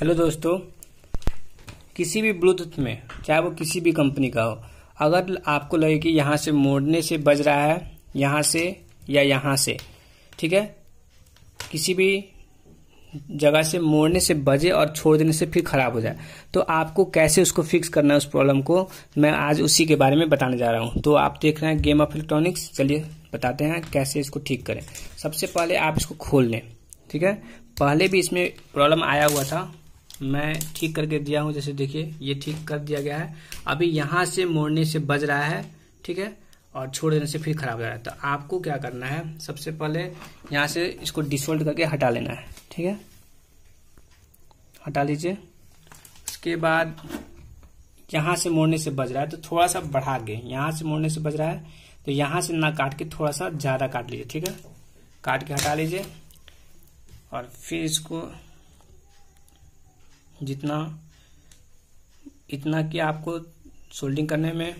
hello दोस्तों किसी भी ब्लूटूथ में चाहे वो किसी भी कंपनी का हो अगर आपको लगे कि यहाँ से मोड़ने से बज रहा है यहाँ से या यहाँ से ठीक है किसी भी जगह से मोड़ने से बजे और छोड़ देने से फिर खराब हो जाए तो आपको कैसे उसको फिक्स करना है उस प्रॉब्लम को मैं आज उसी के बारे में बताने जा रहा हूँ तो आप देख रहे हैं गेम ऑफ इलेक्ट्रॉनिक्स चलिए बताते हैं कैसे इसको ठीक करें सबसे पहले आप इसको खोल लें ठीक है पहले भी इसमें प्रॉब्लम आया हुआ था मैं ठीक करके दिया हूँ जैसे देखिए ये ठीक कर दिया गया है अभी यहाँ से मोड़ने से बज रहा है ठीक है और छोड़ देने से फिर खराब हो जा रहा है तो आपको क्या करना है सबसे पहले यहाँ से इसको डिसोल्ड करके हटा लेना है ठीक है हटा लीजिए उसके बाद यहाँ से मोड़ने से बज रहा है तो थोड़ा सा बढ़ा के यहाँ से मोड़ने से बज रहा है तो यहाँ से ना काट के थोड़ा सा ज़्यादा काट लीजिए ठीक है काट के हटा लीजिए और फिर इसको जितना इतना कि आपको सोल्डिंग करने में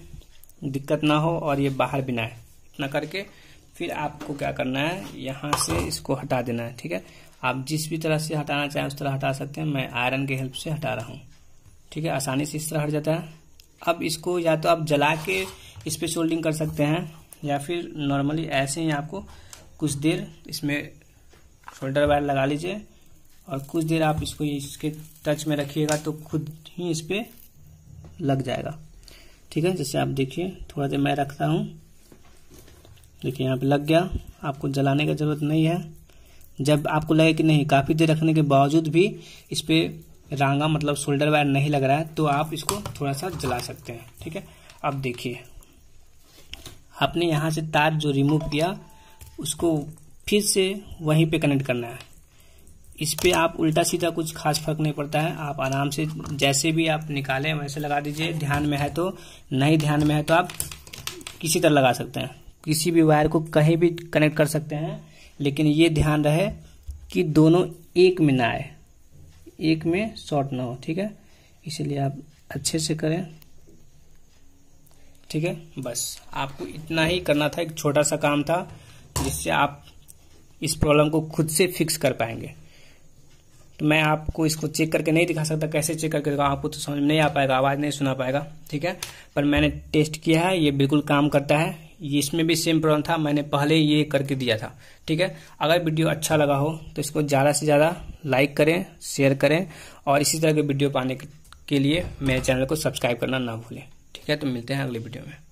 दिक्कत ना हो और ये बाहर भी ना है इतना करके फिर आपको क्या करना है यहाँ से इसको हटा देना है ठीक है आप जिस भी तरह से हटाना चाहें उस तरह हटा सकते हैं मैं आयरन के हेल्प से हटा रहा हूँ ठीक है आसानी से इस तरह हट जाता है अब इसको या तो आप जला के इस पर सोल्डिंग कर सकते हैं या फिर नॉर्मली ऐसे ही आपको कुछ देर इसमें शोल्डर वायर लगा लीजिए और कुछ देर आप इसको इसके टच में रखिएगा तो खुद ही इस पर लग जाएगा ठीक है जैसे आप देखिए थोड़ा देर मैं रखता हूँ देखिए यहाँ पे लग गया आपको जलाने का ज़रूरत नहीं है जब आपको लगे कि नहीं काफ़ी देर रखने के बावजूद भी इस पर रंगा मतलब शोल्डर वायर नहीं लग रहा है तो आप इसको थोड़ा सा जला सकते हैं ठीक है अब देखिए आपने यहाँ से तार जो रिमूव किया उसको फिर से वहीं पे कनेक्ट करना है इस पर आप उल्टा सीधा कुछ खास फर्क नहीं पड़ता है आप आराम से जैसे भी आप निकालें वैसे लगा दीजिए ध्यान में है तो नहीं ध्यान में है तो आप किसी तरह लगा सकते हैं किसी भी वायर को कहीं भी कनेक्ट कर सकते हैं लेकिन ये ध्यान रहे कि दोनों एक में ना आए एक में शॉर्ट ना हो ठीक है इसीलिए आप अच्छे से करें ठीक है बस आपको इतना ही करना था एक छोटा सा काम था जिससे आप इस प्रॉब्लम को खुद से फिक्स कर पाएंगे तो मैं आपको इसको चेक करके नहीं दिखा सकता कैसे चेक करके दिखा आपको तो समझ नहीं आ पाएगा आवाज़ नहीं सुना पाएगा ठीक है पर मैंने टेस्ट किया है ये बिल्कुल काम करता है इसमें भी सेम प्रॉब्लम था मैंने पहले ये करके दिया था ठीक है अगर वीडियो अच्छा लगा हो तो इसको ज़्यादा से ज़्यादा लाइक करें शेयर करें और इसी तरह के वीडियो पाने के लिए मेरे चैनल को सब्सक्राइब करना ना भूलें ठीक है तो मिलते हैं अगले वीडियो में